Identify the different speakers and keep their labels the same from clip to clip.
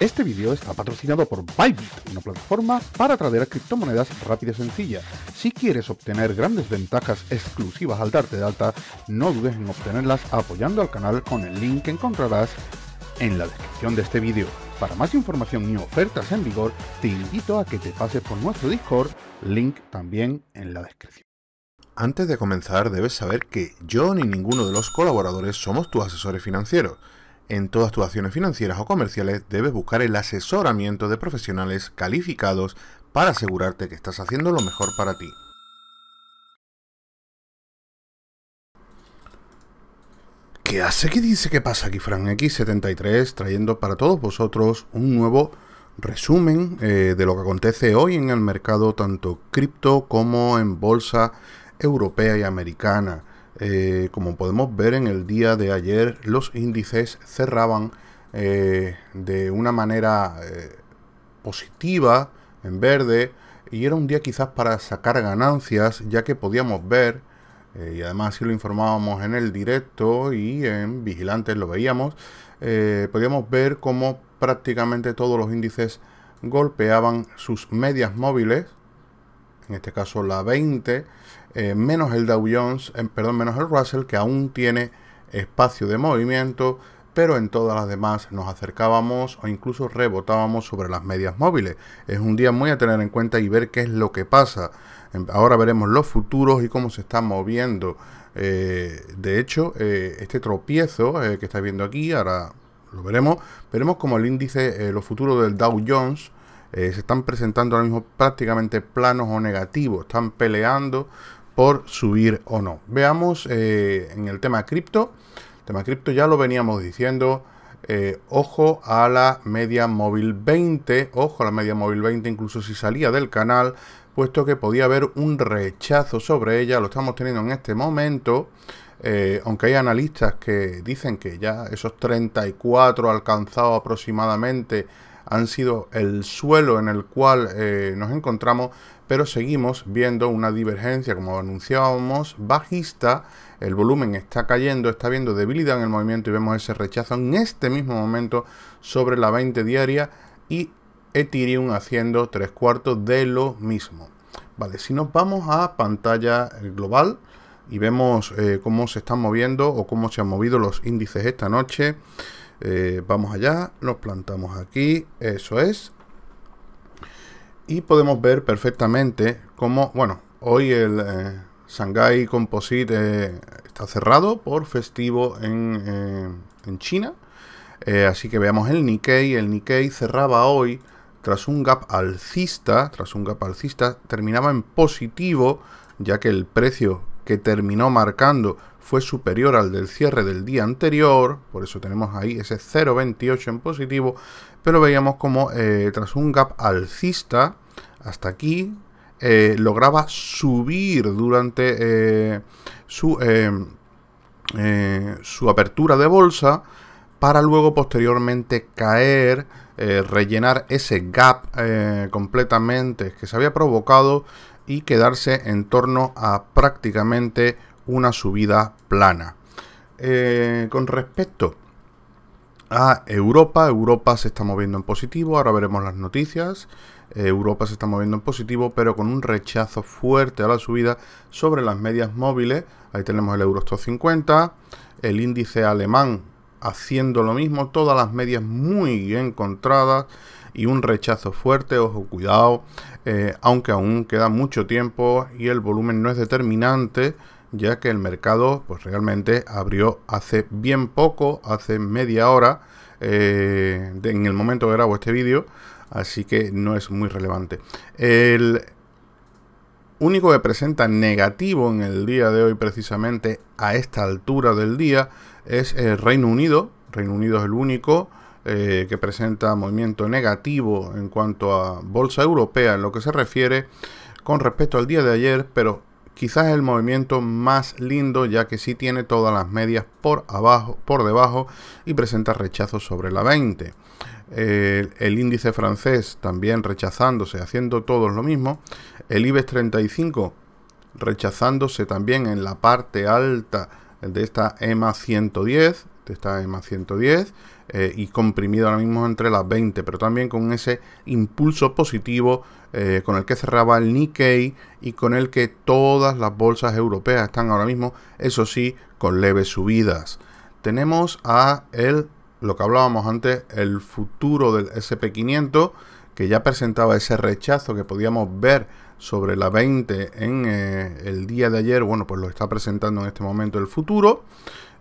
Speaker 1: Este vídeo está patrocinado por Bybit, una plataforma para a criptomonedas rápida y sencilla. Si quieres obtener grandes ventajas exclusivas al darte de alta, no dudes en obtenerlas apoyando al canal con el link que encontrarás en la descripción de este vídeo. Para más información y ofertas en vigor, te invito a que te pases por nuestro Discord, link también en la descripción. Antes de comenzar, debes saber que yo ni ninguno de los colaboradores somos tus asesores financieros en todas tus acciones financieras o comerciales debes buscar el asesoramiento de profesionales calificados para asegurarte que estás haciendo lo mejor para ti. ¿Qué hace? ¿Qué dice? ¿Qué pasa aquí? x 73 trayendo para todos vosotros un nuevo resumen eh, de lo que acontece hoy en el mercado tanto cripto como en bolsa europea y americana. Eh, como podemos ver en el día de ayer, los índices cerraban eh, de una manera eh, positiva, en verde, y era un día quizás para sacar ganancias, ya que podíamos ver, y además si lo informábamos en el directo y en Vigilantes lo veíamos, podíamos ver cómo prácticamente todos los índices golpeaban sus medias móviles, en este caso la 20, eh, menos el Dow Jones, em, perdón, menos el Russell, que aún tiene espacio de movimiento, pero en todas las demás nos acercábamos o incluso rebotábamos sobre las medias móviles. Es un día muy a tener en cuenta y ver qué es lo que pasa. Em, ahora veremos los futuros y cómo se está moviendo. Eh, de hecho, eh, este tropiezo que estáis viendo aquí, ahora lo veremos, veremos como el índice, los futuros del Dow Jones, eh, se están presentando ahora mismo prácticamente planos o negativos, están peleando por subir o no. Veamos eh, en el tema cripto, el tema cripto ya lo veníamos diciendo, eh, ojo a la media móvil 20, ojo a la media móvil 20, incluso si salía del canal, puesto que podía haber un rechazo sobre ella, lo estamos teniendo en este momento, aunque hay analistas que dicen que ya esos 34 alcanzados aproximadamente han sido el suelo en el cual eh, nos encontramos, pero seguimos viendo una divergencia, como anunciábamos, bajista. El volumen está cayendo, está viendo debilidad en el movimiento y vemos ese rechazo en este mismo momento sobre la 20 diaria y Ethereum haciendo tres cuartos de lo mismo. Vale, si nos vamos a pantalla global y vemos eh, cómo se están moviendo o cómo se han movido los índices esta noche, eh, vamos allá, nos plantamos aquí, eso es. Y podemos ver perfectamente cómo, bueno, hoy el eh, Shanghai Composite eh, está cerrado por festivo en, en China. así que veamos el Nikkei. El Nikkei cerraba hoy tras un gap alcista, tras un gap alcista, terminaba en positivo, ya que el precio que terminó marcando fue superior al del cierre del día anterior, por eso tenemos ahí ese 0,28 en positivo, pero veíamos como eh, tras un gap alcista hasta aquí, eh, lograba subir durante eh, su, su apertura de bolsa para luego posteriormente caer, rellenar ese gap completamente que se había provocado y quedarse en torno a prácticamente una subida plana. Eh, con respecto a Europa, Europa se está moviendo en positivo, ahora veremos las noticias. Eh, Europa se está moviendo en positivo, pero con un rechazo fuerte a la subida sobre las medias móviles. Ahí tenemos el euro 50, el índice alemán haciendo lo mismo, todas las medias muy encontradas y un rechazo fuerte, ojo, cuidado, eh, aunque aún queda mucho tiempo y el volumen no es determinante ya que el mercado pues realmente abrió hace bien poco, hace media hora, eh, en el momento que grabo este vídeo, así que no es muy relevante. El único que presenta negativo en el día de hoy precisamente a esta altura del día es el eh, Reino Unido. Reino Unido es el único eh, que presenta movimiento negativo en cuanto a bolsa europea en lo que se refiere con respecto al día de ayer, pero Quizás el movimiento más lindo ya que sí tiene todas las medias por, abajo, por debajo y presenta rechazo sobre la 20. El, índice francés también rechazándose, haciendo todos lo mismo. El IBEX 35 rechazándose también en la parte alta de esta EMA 110, este, está en más 110 eh, y comprimido ahora mismo entre las 20, pero también con ese impulso positivo eh, con el que cerraba el Nikkei y con el que todas las bolsas europeas están ahora mismo, eso sí, con leves subidas. Tenemos a el, lo que hablábamos antes, el futuro del SP500, que ya presentaba ese rechazo que podíamos ver sobre la 20 en eh, el día de ayer, bueno, pues lo está presentando en este momento el futuro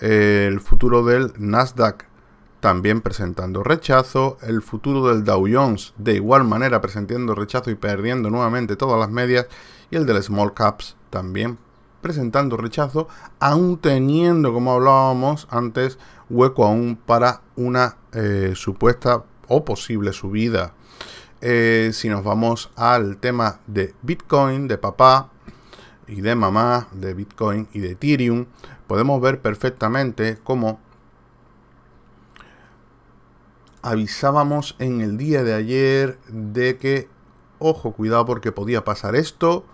Speaker 1: el futuro del Nasdaq también presentando rechazo, el futuro del Dow Jones de igual manera presentando rechazo y perdiendo nuevamente todas las medias, y el del Small Caps también presentando rechazo, aún teniendo, como hablábamos antes, hueco aún para una eh, supuesta o posible subida. Eh, si nos vamos al tema de Bitcoin, de papá y de mamá, de Bitcoin y de Ethereum, podemos ver perfectamente cómo avisábamos en el día de ayer de que, ojo, cuidado porque podía pasar esto.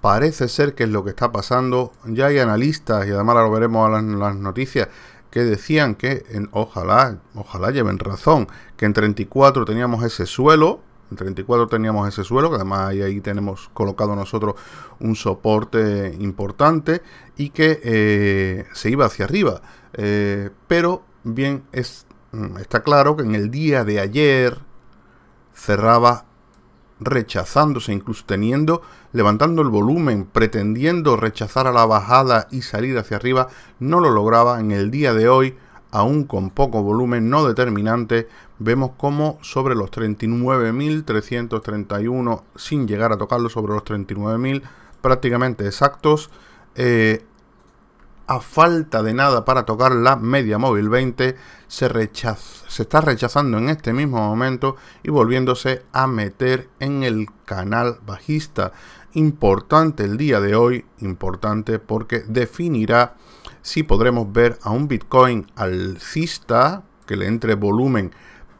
Speaker 1: Parece ser que es lo que está pasando. Ya hay analistas, y además lo veremos en las noticias, que decían que, en, ojalá, ojalá lleven razón, que en 34 teníamos ese suelo, en 34 teníamos ese suelo, que además ahí, tenemos colocado nosotros un soporte importante y que eh, se iba hacia arriba. Eh, pero bien, es, mm, está claro que en el día de ayer cerraba rechazándose, incluso teniendo, levantando el volumen, pretendiendo rechazar a la bajada y salir hacia arriba, no lo lograba en el día de hoy, aún con poco volumen no determinante, vemos como sobre los 39.331, sin llegar a tocarlo, sobre los 39.000 prácticamente exactos, eh, a falta de nada para tocar la media móvil 20, se, rechaza, se está rechazando en este mismo momento y volviéndose a meter en el canal bajista. Importante el día de hoy, importante porque definirá si podremos ver a un Bitcoin alcista, que le entre volumen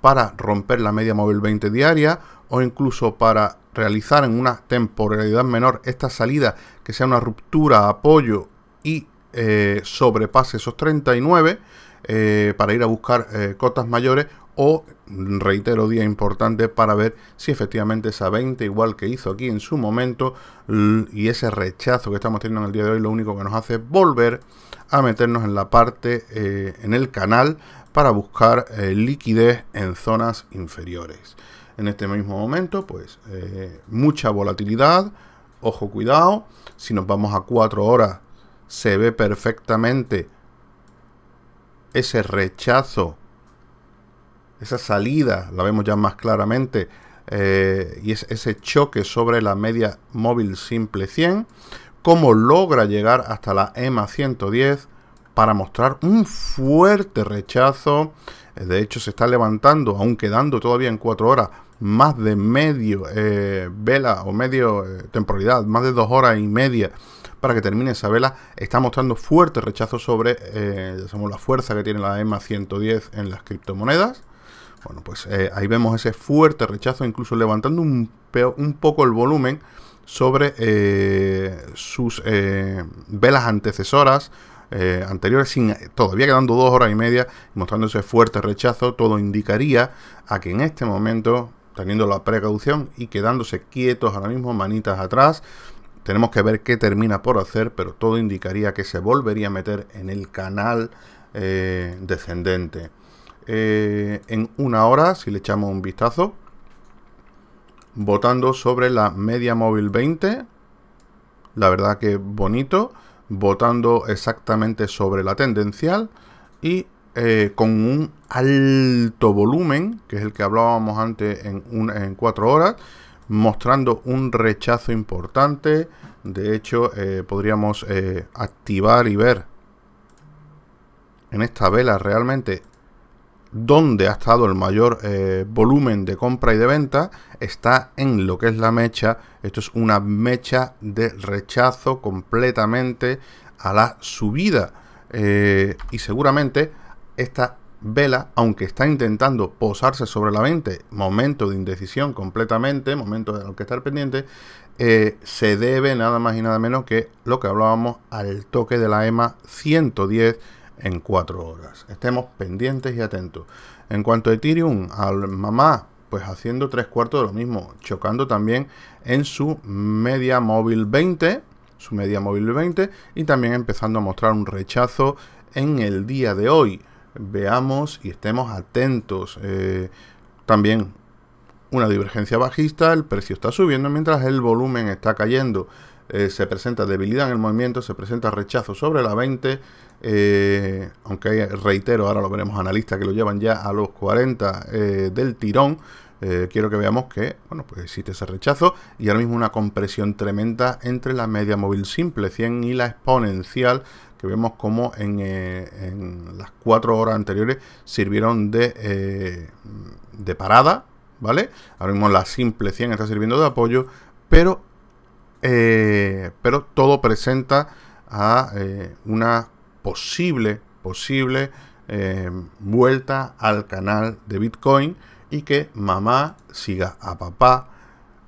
Speaker 1: para romper la media móvil 20 diaria o incluso para realizar en una temporalidad menor esta salida que sea una ruptura, apoyo y eh, sobrepase esos 39 eh, para ir a buscar eh, cotas mayores o reitero día importante para ver si efectivamente esa 20 igual que hizo aquí en su momento y ese rechazo que estamos teniendo en el día de hoy lo único que nos hace es volver a meternos en la parte en el canal para buscar eh, liquidez en zonas inferiores. En este mismo momento, pues eh, mucha volatilidad, ojo cuidado, si nos vamos a 4 horas se ve perfectamente ese rechazo, esa salida, la vemos ya más claramente, eh, y ese choque sobre la media móvil simple 100, cómo logra llegar hasta la EMA 110 para mostrar un fuerte rechazo. Eh, de hecho, se está levantando, aún quedando todavía en cuatro horas, más de medio eh, vela o medio eh, temporalidad, más de dos horas y media para que termine esa vela, está mostrando fuerte rechazo sobre la fuerza que tiene la EMA 110 en las criptomonedas. Bueno, pues ahí vemos ese fuerte rechazo, incluso levantando un, poco el volumen sobre sus velas antecesoras eh, anteriores, sin, eh, todavía quedando dos horas y media, mostrándose fuerte rechazo, todo indicaría a que en este momento, teniendo la precaución y quedándose quietos ahora mismo, manitas atrás, tenemos que ver qué termina por hacer, pero todo indicaría que se volvería a meter en el canal eh, descendente. en una hora, si le echamos un vistazo, votando sobre la media móvil 20, la verdad que bonito votando exactamente sobre la tendencial y eh, con un alto volumen, que es el que hablábamos antes en, cuatro horas, mostrando un rechazo importante. De hecho, eh, podríamos eh, activar y ver en esta vela realmente donde ha estado el mayor eh, volumen de compra y de venta está en lo que es la mecha. Esto es una mecha de rechazo completamente a la subida. Eh, y seguramente esta vela, aunque está intentando posarse sobre la 20, momento de indecisión completamente, momento de lo que estar pendiente, eh, se debe nada más y nada menos que lo que hablábamos al toque de la EMA 110 en cuatro horas. Estemos pendientes y atentos. En cuanto a Ethereum, al mamá, pues haciendo tres cuartos de lo mismo, chocando también en su media móvil 20, su media móvil 20, y también empezando a mostrar un rechazo en el día de hoy. Veamos y estemos atentos. Eh, también una divergencia bajista, el precio está subiendo mientras el volumen está cayendo. Eh, se presenta debilidad en el movimiento, se presenta rechazo sobre la 20, eh, aunque reitero, ahora lo veremos analistas que lo llevan ya a los 40 eh, del tirón. Eh, quiero que veamos que bueno, pues existe ese rechazo y ahora mismo una compresión tremenda entre la media móvil simple 100 y la exponencial que vemos como en, las 4 horas anteriores sirvieron de, de parada, ¿vale? Ahora mismo la simple 100 está sirviendo de apoyo, pero, pero todo presenta a una posible, posible eh, vuelta al canal de Bitcoin y que mamá siga a papá,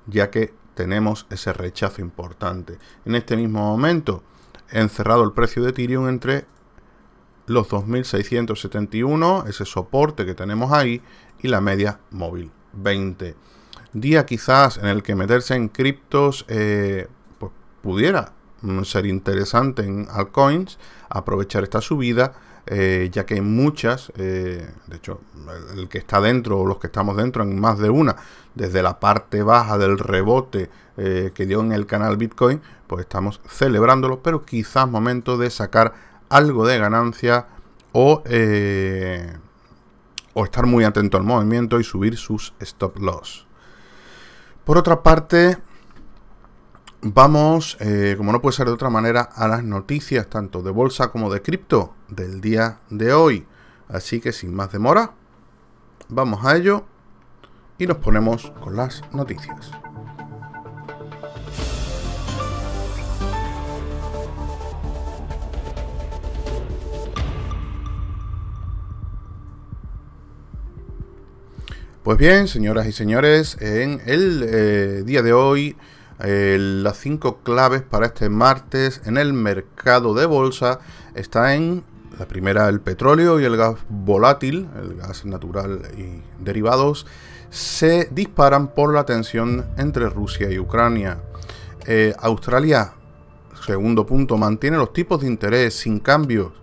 Speaker 1: ya que tenemos ese rechazo importante. En este mismo momento, he encerrado el precio de Ethereum entre los 2.671, ese soporte que tenemos ahí, y la media móvil 20. Día quizás en el que meterse en criptos eh, pues, pudiera Mm, ser interesante en altcoins aprovechar esta subida, eh, ya que muchas, eh, de hecho, el, que está dentro o los que estamos dentro en más de una, desde la parte baja del rebote eh, que dio en el canal Bitcoin, pues estamos celebrándolo, pero quizás momento de sacar algo de ganancia o, o estar muy atento al movimiento y subir sus stop loss. Por otra parte, Vamos, eh, como no puede ser de otra manera, a las noticias tanto de bolsa como de cripto del día de hoy. Así que sin más demora, vamos a ello y nos ponemos con las noticias. Pues bien, señoras y señores, en el eh, día de hoy eh, las cinco claves para este martes en el mercado de bolsa están en la primera el petróleo y el gas volátil, el gas natural y derivados, se disparan por la tensión entre Rusia y Ucrania. Eh, Australia, segundo punto, mantiene los tipos de interés sin cambios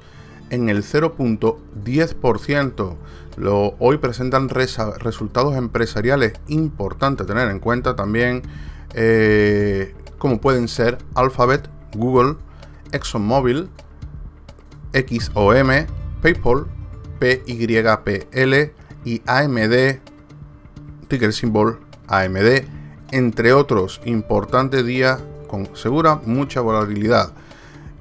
Speaker 1: en el 0.10%. Lo, hoy presentan resultados empresariales, importantes a tener en cuenta también eh, como pueden ser Alphabet, Google, ExxonMobil, XOM, PayPal, PYPL y AMD, ticker symbol AMD, entre otros. importantes días con segura mucha volatilidad.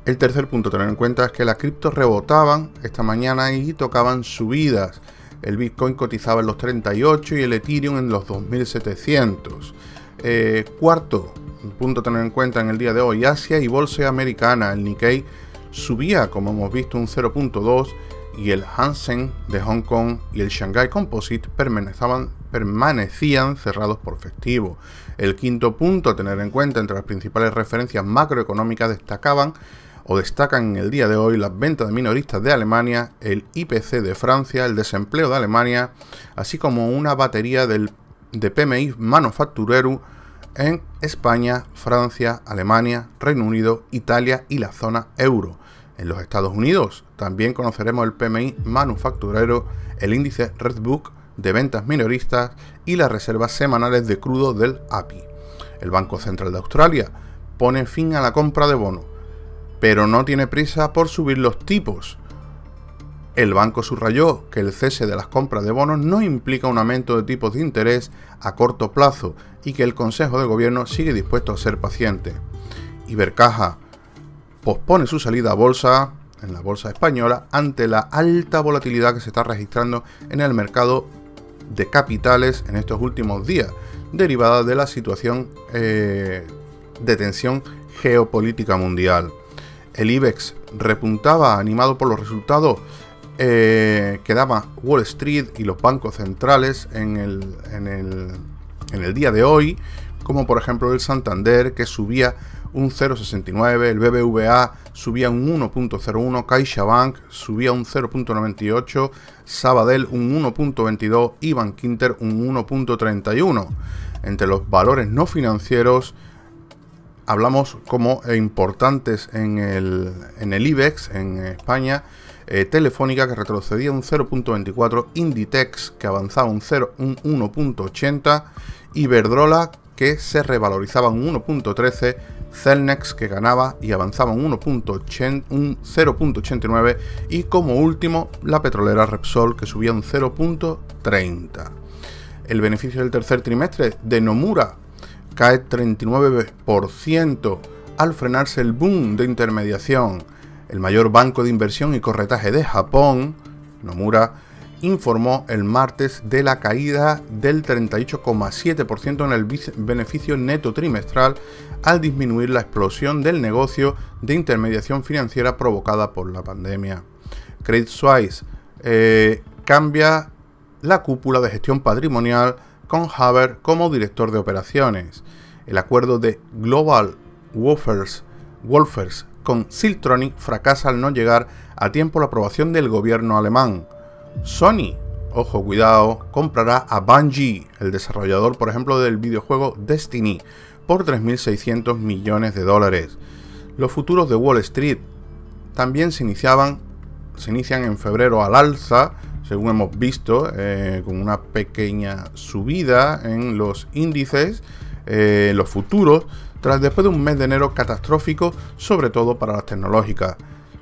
Speaker 1: El tercer punto a tener en cuenta es que las criptos rebotaban esta mañana y tocaban subidas. El Bitcoin cotizaba en los 38 y el Ethereum en los 2700. Eh, cuarto punto a tener en cuenta en el día de hoy, Asia y Bolsa Americana. El Nikkei subía, como hemos visto, un 0.2 y el Hansen de Hong Kong y el Shanghai Composite permanecían cerrados por festivo. El quinto punto a tener en cuenta entre las principales referencias macroeconómicas destacaban o destacan en el día de hoy las ventas de minoristas de Alemania, el IPC de Francia, el desempleo de Alemania, así como una batería del de PMI manufacturero en España, Francia, Alemania, Reino Unido, Italia y la zona euro. En los Estados Unidos también conoceremos el PMI manufacturero, el índice Redbook de ventas minoristas y las reservas semanales de crudo del API. El Banco Central de Australia pone fin a la compra de bonos, pero no tiene prisa por subir los tipos el banco subrayó que el cese de las compras de bonos no implica un aumento de tipos de interés a corto plazo y que el Consejo de Gobierno sigue dispuesto a ser paciente. Ibercaja pospone su salida a bolsa en la bolsa española ante la alta volatilidad que se está registrando en el mercado de capitales en estos últimos días, derivada de la situación eh, de tensión geopolítica mundial. El IBEX repuntaba animado por los resultados eh, quedaba Wall Street y los bancos centrales en el, en, el, día de hoy, como por ejemplo el Santander que subía un 0,69, el BBVA subía un 1.01, CaixaBank subía un 0.98, Sabadell un 1.22 y Bankinter un 1.31. Entre los valores no financieros hablamos como importantes en el, en el IBEX en España eh, Telefónica que retrocedía un 0.24, Inditex que avanzaba un, 0, un 1.80, Iberdrola que se revalorizaba un 1.13, Celnex que ganaba y avanzaba un, 0.89 y como último la petrolera Repsol que subía un 0.30. El beneficio del tercer trimestre de Nomura cae 39% al frenarse el boom de intermediación el mayor banco de inversión y corretaje de Japón, Nomura, informó el martes de la caída del 38,7% en el beneficio neto trimestral al disminuir la explosión del negocio de intermediación financiera provocada por la pandemia. Credit Suisse eh, cambia la cúpula de gestión patrimonial con Haber como director de operaciones. El acuerdo de Global Wolfers, Wolfers con Siltronic fracasa al no llegar a tiempo la aprobación del gobierno alemán. Sony, ojo cuidado, comprará a Bungie, el desarrollador por ejemplo del videojuego Destiny, por 3.600 millones de dólares. Los futuros de Wall Street también se iniciaban, se inician en febrero al alza, según hemos visto, eh, con una pequeña subida en los índices, eh, los futuros tras después de un mes de enero catastrófico, sobre todo para las tecnológicas.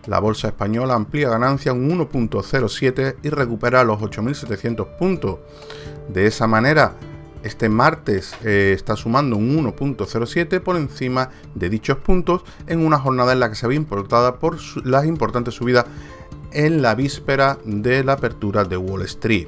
Speaker 1: La bolsa española amplía ganancia un 1.07 y recupera los 8.700 puntos. De esa manera, este martes eh, está sumando un 1.07 por encima de dichos puntos en una jornada en la que se había importada por las importantes subidas en la víspera de la apertura de Wall Street.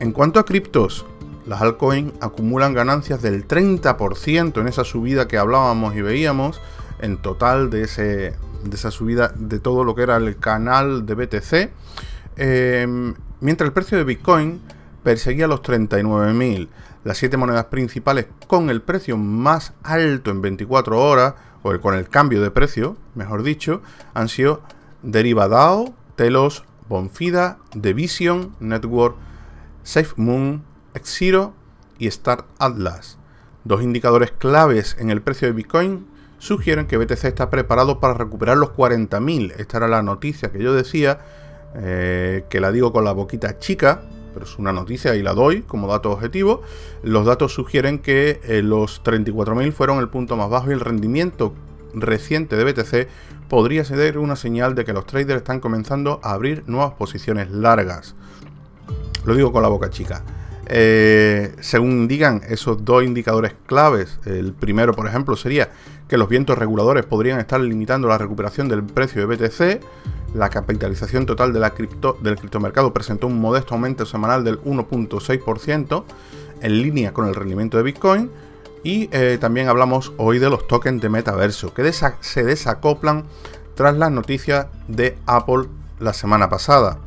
Speaker 1: En cuanto a criptos, las altcoins acumulan ganancias del 30% en esa subida que hablábamos y veíamos en total de, de esa subida de todo lo que era el canal de BTC. Em, mientras el precio de Bitcoin perseguía los 39.000, las 7 monedas principales con el precio más alto en 24 horas, o con el cambio de precio, mejor dicho, han sido Derivadao, Telos, Bonfida, Devision Network, SafeMoon, Xero y Star Atlas. Dos indicadores claves en el precio de Bitcoin sugieren que BTC está preparado para recuperar los 40.000. Esta era la noticia que yo decía, eh, que la digo con la boquita chica, pero es una noticia y la doy como dato objetivo. Los datos sugieren que eh, los 34.000 fueron el punto más bajo y el rendimiento reciente de BTC podría ser una señal de que los traders están comenzando a abrir nuevas posiciones largas. Lo digo con la boca chica. Eh, según digan esos dos indicadores claves, el primero, por ejemplo, sería que los vientos reguladores podrían estar limitando la recuperación del precio de BTC. La capitalización total de cripto, del criptomercado presentó un modesto aumento semanal del 1.6%, en línea con el rendimiento de Bitcoin. Y eh, también hablamos hoy de los tokens de metaverso, que se desacoplan tras las noticias de Apple la semana pasada.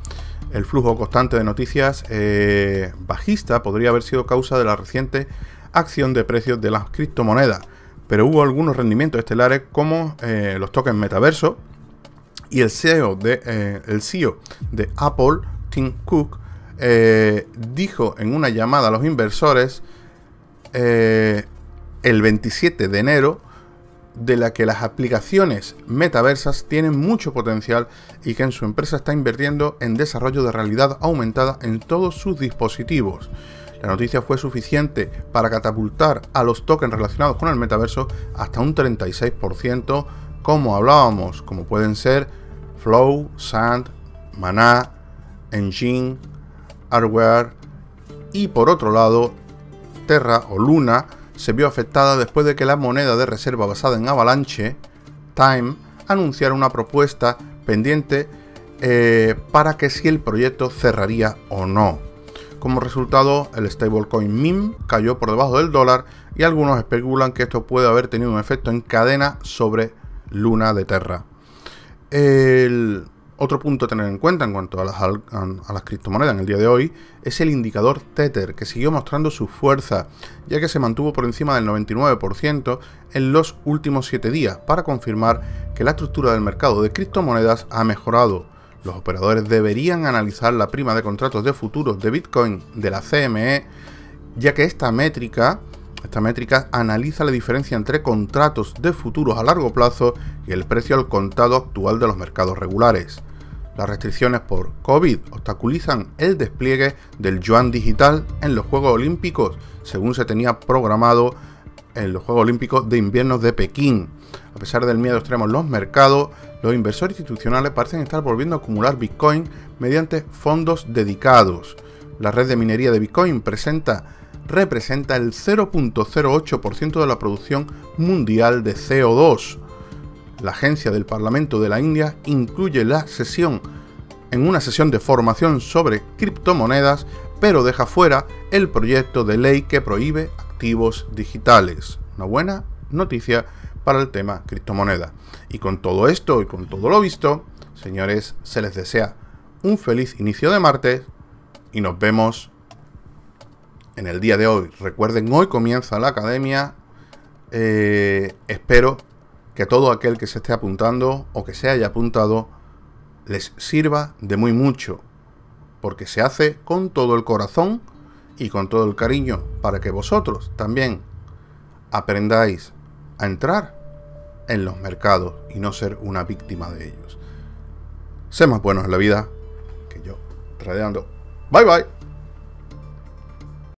Speaker 1: El flujo constante de noticias eh, bajista podría haber sido causa de la reciente acción de precios de las criptomonedas, pero hubo algunos rendimientos estelares como eh, los tokens metaverso y el e de, eh, el CEO de Apple, Tim Cook, dijo en una llamada a los inversores el 27 de enero de la que las aplicaciones metaversas tienen mucho potencial y que en su empresa está invirtiendo en desarrollo de realidad aumentada en todos sus dispositivos. La noticia fue suficiente para catapultar a los tokens relacionados con el metaverso hasta un 36%, como hablábamos, como pueden ser Flow, Sand, Maná, Engine, Hardware y por otro lado Terra o Luna, se vio afectada después de que la moneda de reserva basada en Avalanche, Time, anunciara una propuesta pendiente eh, para que si el proyecto cerraría o no. Como resultado, el stablecoin MIM cayó por debajo del dólar y algunos especulan que esto puede haber tenido un efecto en cadena sobre Luna de Terra. Otro punto a tener en cuenta en cuanto a las, criptomonedas en el día de hoy es el indicador Tether, que siguió mostrando su fuerza, ya que se mantuvo por encima del 99% en los últimos 7 días, para confirmar que la estructura del mercado de criptomonedas ha mejorado. Los operadores deberían analizar la prima de contratos de futuros de Bitcoin de la CME, ya que esta métrica esta métrica analiza la diferencia entre contratos de futuros a largo plazo y el precio al contado actual de los mercados regulares. Las restricciones por COVID obstaculizan el despliegue del yuan digital en los Juegos Olímpicos, según se tenía programado en los Juegos Olímpicos de Invierno de Pekín. A pesar del miedo extremo en los mercados, los inversores institucionales parecen estar volviendo a acumular Bitcoin mediante fondos dedicados. La red de minería de Bitcoin presenta representa el 0.08% de la producción mundial de CO2. La agencia del Parlamento de la India incluye la sesión en una sesión de formación sobre criptomonedas, pero deja fuera el proyecto de ley que prohíbe activos digitales. Una buena noticia para el tema criptomoneda. Y con todo esto y con todo lo visto, señores, se les desea un feliz inicio de martes y nos vemos en el día de hoy. Recuerden, hoy comienza la academia. Eh, espero que todo aquel que se esté apuntando o que se haya apuntado les sirva de muy mucho, porque se hace con todo el corazón y con todo el cariño para que vosotros también aprendáis a entrar en los mercados y no ser una víctima de ellos. Sé más buenos en la vida que yo. Tradeando. Bye bye.